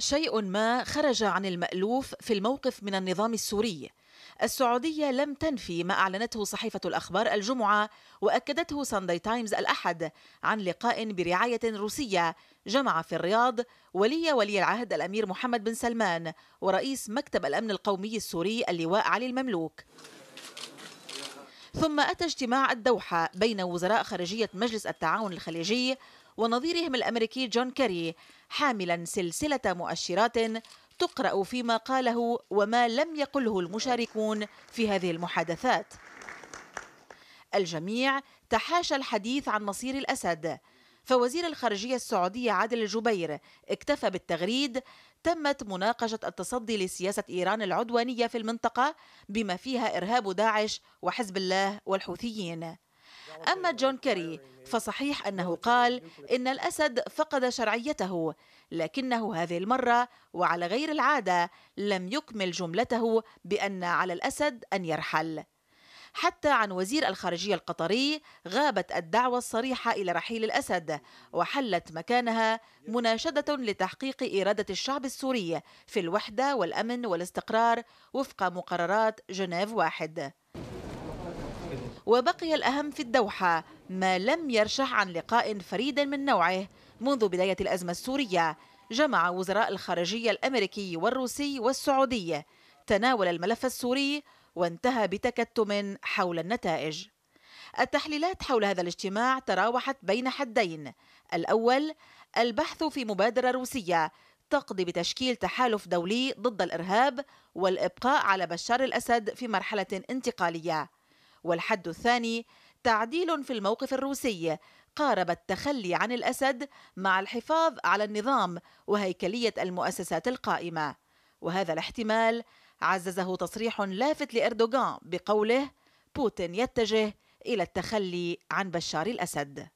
شيء ما خرج عن المألوف في الموقف من النظام السوري السعودية لم تنفي ما أعلنته صحيفة الأخبار الجمعة وأكدته ساندي تايمز الأحد عن لقاء برعاية روسية جمع في الرياض ولي ولي العهد الأمير محمد بن سلمان ورئيس مكتب الأمن القومي السوري اللواء علي المملوك ثم أتى اجتماع الدوحة بين وزراء خارجية مجلس التعاون الخليجي ونظيرهم الامريكي جون كيري حاملا سلسله مؤشرات تقرا فيما قاله وما لم يقله المشاركون في هذه المحادثات الجميع تحاشى الحديث عن مصير الاسد فوزير الخارجيه السعوديه عادل الجبير اكتفى بالتغريد تمت مناقشه التصدي لسياسه ايران العدوانيه في المنطقه بما فيها ارهاب داعش وحزب الله والحوثيين أما جون كيري فصحيح أنه قال إن الأسد فقد شرعيته لكنه هذه المرة وعلى غير العادة لم يكمل جملته بأن على الأسد أن يرحل حتى عن وزير الخارجية القطري غابت الدعوة الصريحة إلى رحيل الأسد وحلت مكانها مناشدة لتحقيق إرادة الشعب السوري في الوحدة والأمن والاستقرار وفق مقررات جنيف واحد وبقي الأهم في الدوحة ما لم يرشح عن لقاء فريد من نوعه منذ بداية الأزمة السورية جمع وزراء الخارجية الأمريكي والروسي والسعودي تناول الملف السوري وانتهى بتكتم حول النتائج التحليلات حول هذا الاجتماع تراوحت بين حدين الأول البحث في مبادرة روسية تقضي بتشكيل تحالف دولي ضد الإرهاب والإبقاء على بشار الأسد في مرحلة انتقالية والحد الثاني تعديل في الموقف الروسي قارب التخلي عن الاسد مع الحفاظ على النظام وهيكليه المؤسسات القائمه وهذا الاحتمال عززه تصريح لافت لاردوغان بقوله بوتين يتجه الى التخلي عن بشار الاسد